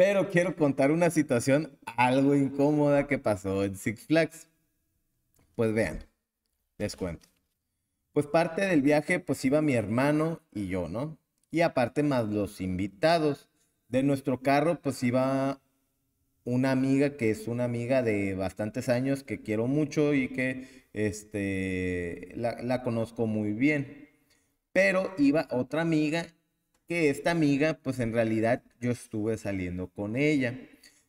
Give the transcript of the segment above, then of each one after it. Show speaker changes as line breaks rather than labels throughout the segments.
Pero quiero contar una situación algo incómoda que pasó en Six Flags. Pues vean, les cuento. Pues parte del viaje pues iba mi hermano y yo, ¿no? Y aparte más los invitados. De nuestro carro pues iba una amiga que es una amiga de bastantes años que quiero mucho y que este, la, la conozco muy bien. Pero iba otra amiga que esta amiga, pues en realidad yo estuve saliendo con ella.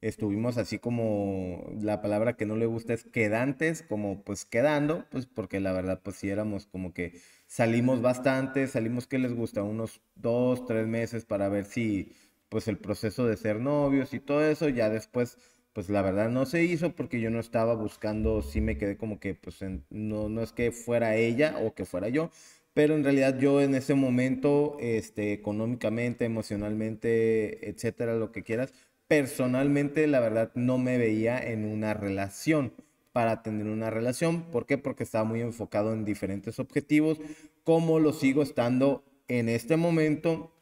Estuvimos así como, la palabra que no le gusta es quedantes, como pues quedando, pues porque la verdad pues si éramos como que salimos bastante, salimos que les gusta unos dos, tres meses para ver si pues el proceso de ser novios y todo eso, ya después pues la verdad no se hizo porque yo no estaba buscando, si me quedé como que, pues no, no es que fuera ella o que fuera yo, pero en realidad yo en ese momento, este, económicamente, emocionalmente, etcétera, lo que quieras, personalmente la verdad no me veía en una relación para tener una relación. ¿Por qué? Porque estaba muy enfocado en diferentes objetivos, ¿Cómo lo sigo estando en este momento,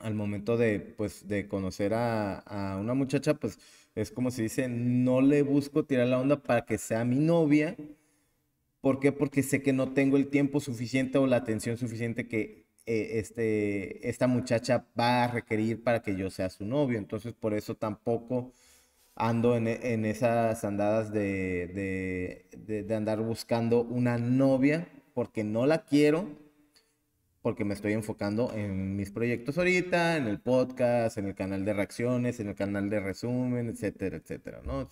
al momento de, pues, de conocer a, a una muchacha, pues es como se dice, no le busco tirar la onda para que sea mi novia, ¿Por qué? Porque sé que no tengo el tiempo suficiente o la atención suficiente que eh, este, esta muchacha va a requerir para que yo sea su novio. Entonces, por eso tampoco ando en, e, esas andadas de, andar buscando una novia porque no la quiero, porque me estoy enfocando en mis proyectos ahorita, en el podcast, en el canal de reacciones, en el canal de resumen, etcétera, etcétera, ¿no?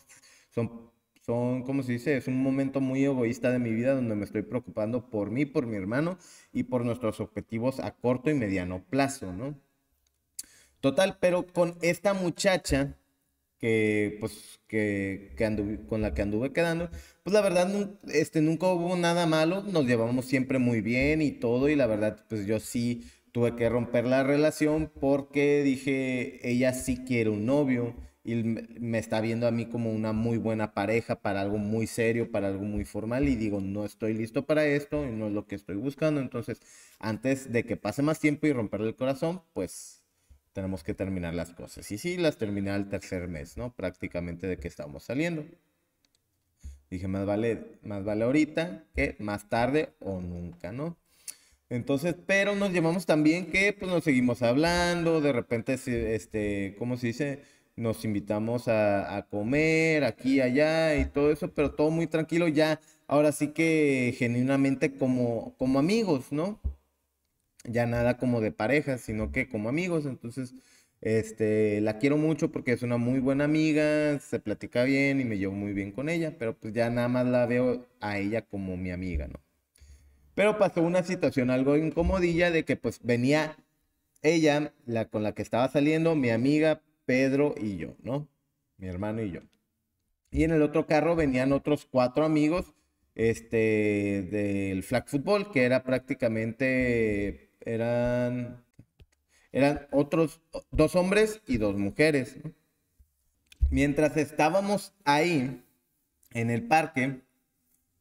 Son son, como se dice, es un momento muy egoísta de mi vida donde me estoy preocupando por mí, por mi hermano y por nuestros objetivos a corto y mediano plazo, ¿no? Total, pero con esta muchacha que, pues, que, anduve, con la que anduve quedando, pues la verdad, este, nunca hubo nada malo, nos llevamos siempre muy bien y todo, y la verdad, pues yo sí tuve que romper la relación porque dije, ella sí quiere un novio y me está viendo a mí como una muy buena pareja para algo muy serio, para algo muy formal y digo, no estoy listo para esto y no es lo que estoy buscando. Entonces, antes de que pase más tiempo y romperle el corazón, pues tenemos que terminar las cosas. Y sí, las terminé al tercer mes, ¿no? Prácticamente de que estábamos saliendo. Dije, más vale, más vale ahorita que más tarde o nunca, ¿no? Entonces, pero nos llevamos también que pues nos seguimos hablando, de repente, este, ¿cómo se dice? nos invitamos a, comer aquí, allá y todo eso, pero todo muy tranquilo ya, ahora sí que genuinamente como, como amigos, ¿no? Ya nada como de pareja, sino que como amigos, entonces... Este, la quiero mucho porque es una muy buena amiga, se platica bien y me llevo muy bien con ella, pero pues ya nada más la veo a ella como mi amiga, ¿no? Pero pasó una situación algo incomodilla de que pues venía ella, la con la que estaba saliendo, mi amiga, Pedro y yo, ¿no? Mi hermano y yo. Y en el otro carro venían otros cuatro amigos este, del flag football, que era prácticamente, eran, eran otros dos hombres y dos mujeres. Mientras estábamos ahí, en el parque,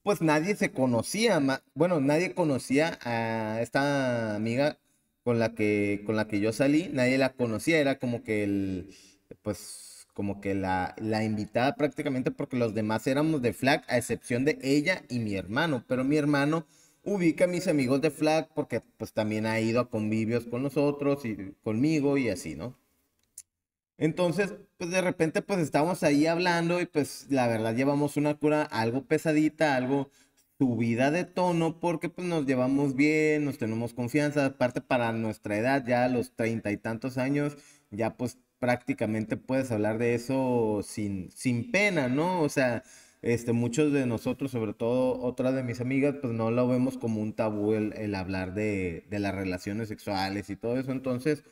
pues nadie se conocía, bueno, nadie conocía a esta amiga con la que, con la que yo salí, nadie la conocía, era como que el, pues, como que la, la invitada prácticamente porque los demás éramos de flag, a excepción de ella y mi hermano, pero mi hermano ubica a mis amigos de flag porque pues también ha ido a convivios con nosotros y conmigo y así, ¿no? Entonces, pues de repente pues estábamos ahí hablando y pues la verdad llevamos una cura algo pesadita, algo vida de tono porque pues nos llevamos bien, nos tenemos confianza, aparte para nuestra edad, ya a los treinta y tantos años, ya pues prácticamente puedes hablar de eso sin, sin pena, ¿no? O sea, este, muchos de nosotros, sobre todo otra de mis amigas, pues no lo vemos como un tabú el, hablar de, las relaciones sexuales y todo eso. Entonces,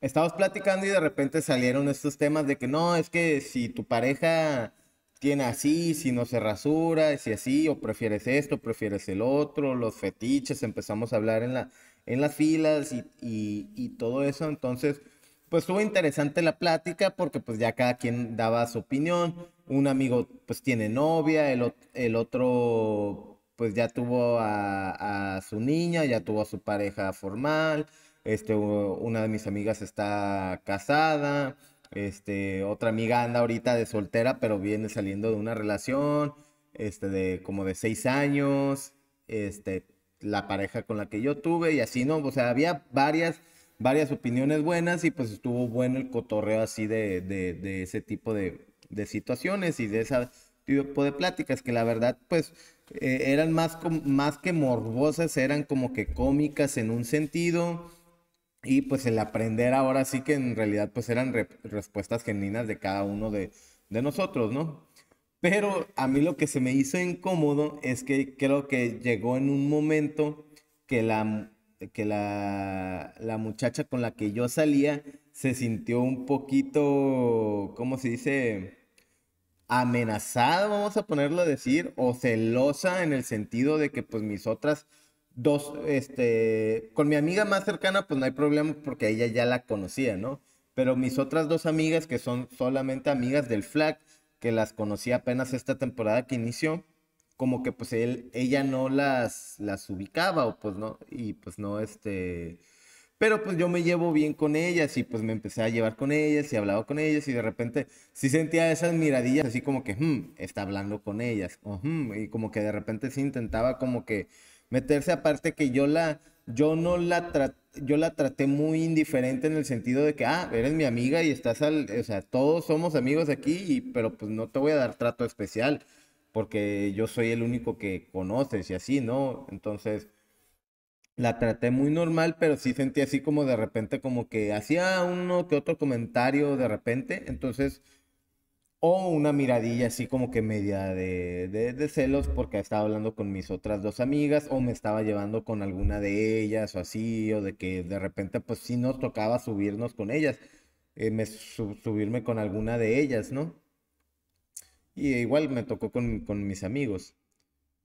estabas platicando y de repente salieron estos temas de que no, es que si tu pareja tiene así, si no se rasura, si así, o prefieres esto, prefieres el otro, los fetiches, empezamos a hablar en, la, en las filas y, todo eso. Entonces, pues estuvo interesante la plática porque pues ya cada quien daba su opinión. Un amigo pues tiene novia, el, otro pues ya tuvo a, su niña, ya tuvo a su pareja formal, este, una de mis amigas está casada este, otra amiga anda ahorita de soltera, pero viene saliendo de una relación, este, de como de seis años, este, la pareja con la que yo tuve y así, ¿no? O sea, había varias, varias opiniones buenas y pues estuvo bueno el cotorreo así de, de, ese tipo de, situaciones y de ese tipo de pláticas que la verdad, pues, eh, eran más, más que morbosas, eran como que cómicas en un sentido y pues el aprender ahora sí que en realidad pues eran respuestas genuinas de cada uno de, nosotros, ¿no? Pero a mí lo que se me hizo incómodo es que creo que llegó en un momento que la, que la, la muchacha con la que yo salía se sintió un poquito, ¿cómo se dice? Amenazada, vamos a ponerlo a decir, o celosa en el sentido de que pues mis otras dos, este, con mi amiga más cercana, pues no hay problema porque ella ya la conocía, ¿no? Pero mis otras dos amigas, que son solamente amigas del flag que las conocí apenas esta temporada que inició, como que pues él, ella no las, las ubicaba, o pues no, y pues no, este. Pero pues yo me llevo bien con ellas y pues me empecé a llevar con ellas y hablaba con ellas y de repente sí sentía esas miradillas así como que, hmm, está hablando con ellas, hmm", y como que de repente sí intentaba como que meterse aparte que yo la, yo no la traté, yo la traté muy indiferente en el sentido de que, ah, eres mi amiga y estás al, o sea, todos somos amigos aquí, pero pues no te voy a dar trato especial, porque yo soy el único que conoces y así, ¿no? Entonces, la traté muy normal, pero sí sentí así como de repente, como que hacía uno que otro comentario de repente, entonces o una miradilla así como que media de, celos porque estaba hablando con mis otras dos amigas o me estaba llevando con alguna de ellas o así, o de que de repente pues sí nos tocaba subirnos con ellas, eh, me, subirme con alguna de ellas, ¿no? Y igual me tocó con, mis amigos.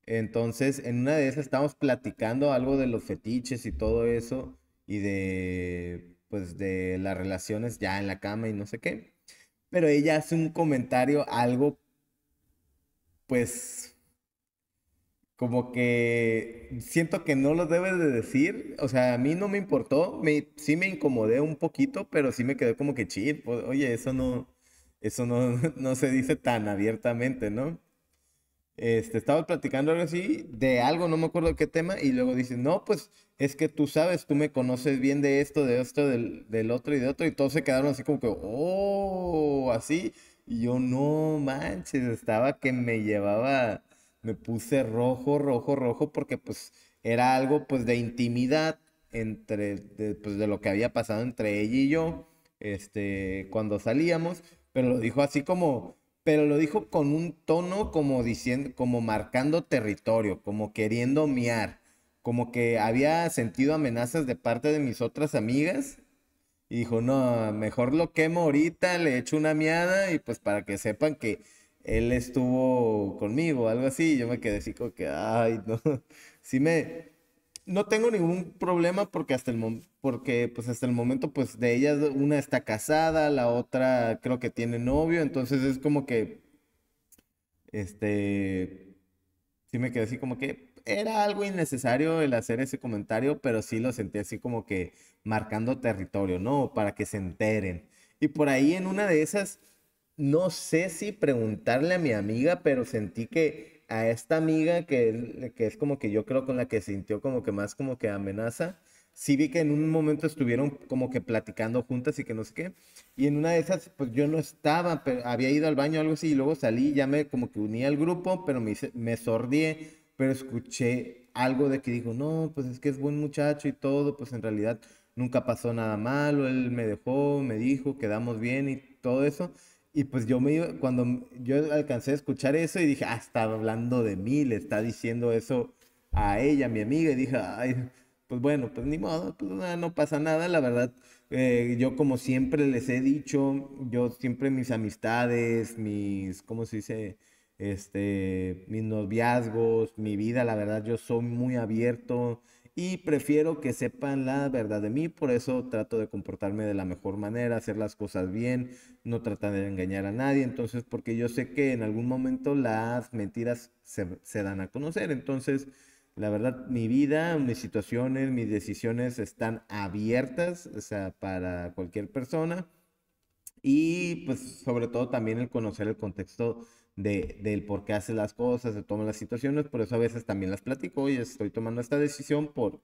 Entonces, en una de esas estamos platicando algo de los fetiches y todo eso y de, pues, de las relaciones ya en la cama y no sé qué pero ella hace un comentario algo, pues, como que siento que no lo debes de decir, o sea, a mí no me importó, me, sí me incomodé un poquito, pero sí me quedé como que chill, oye, eso no, eso no, no se dice tan abiertamente, ¿no? Este, estaba platicando algo así, de algo, no me acuerdo qué tema, y luego dice no, pues es que tú sabes, tú me conoces bien de esto, de esto, del, otro y de otro, y todos se quedaron así como que, oh, así. Y yo, no manches, estaba que me llevaba, me puse rojo, rojo, rojo, porque pues era algo pues de intimidad entre, de, pues de lo que había pasado entre ella y yo, este, cuando salíamos, pero lo dijo así como pero lo dijo con un tono como diciendo, como marcando territorio, como queriendo miar, como que había sentido amenazas de parte de mis otras amigas. Y dijo, no, mejor lo quemo ahorita, le echo una miada y pues para que sepan que él estuvo conmigo, algo así. Yo me quedé así como que, ay, no. Sí me, no tengo ningún problema porque hasta el porque pues hasta el momento pues de ellas una está casada, la otra creo que tiene novio, entonces es como que este sí me quedé así como que era algo innecesario el hacer ese comentario, pero sí lo sentí así como que marcando territorio, ¿no? Para que se enteren. Y por ahí en una de esas no sé si preguntarle a mi amiga, pero sentí que a esta amiga que, que es como que yo creo con la que sintió como que más como que amenaza, sí vi que en un momento estuvieron como que platicando juntas y que no sé qué. Y en una de esas, pues yo no estaba, pero había ido al baño o algo así y luego salí, ya me como que uní al grupo, pero me, sordié, pero escuché algo de que dijo, no, pues es que es buen muchacho y todo, pues en realidad nunca pasó nada malo, él me dejó, me dijo, quedamos bien y todo eso. Y pues yo me iba, cuando yo alcancé a escuchar eso y dije, ah, está hablando de mí, le está diciendo eso a ella, mi amiga, y dije, ay, pues bueno, pues ni modo, pues no, no pasa nada, la verdad, eh, yo como siempre les he dicho, yo siempre mis amistades, mis, ¿cómo se dice? Este, mis noviazgos, mi vida, la verdad, yo soy muy abierto, y prefiero que sepan la verdad de mí, por eso trato de comportarme de la mejor manera, hacer las cosas bien, no tratar de engañar a nadie, entonces porque yo sé que en algún momento las mentiras se, dan a conocer, entonces la verdad mi vida, mis situaciones, mis decisiones están abiertas, o sea, para cualquier persona y pues sobre todo también el conocer el contexto de, del por qué hace las cosas, de todas las situaciones, por eso a veces también las platico, y estoy tomando esta decisión por,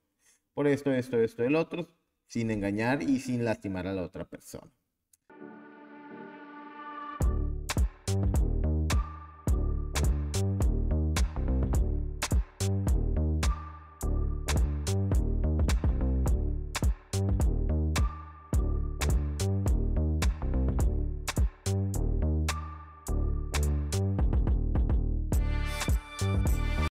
por esto, esto, esto, el otro, sin engañar y sin lastimar a la otra persona.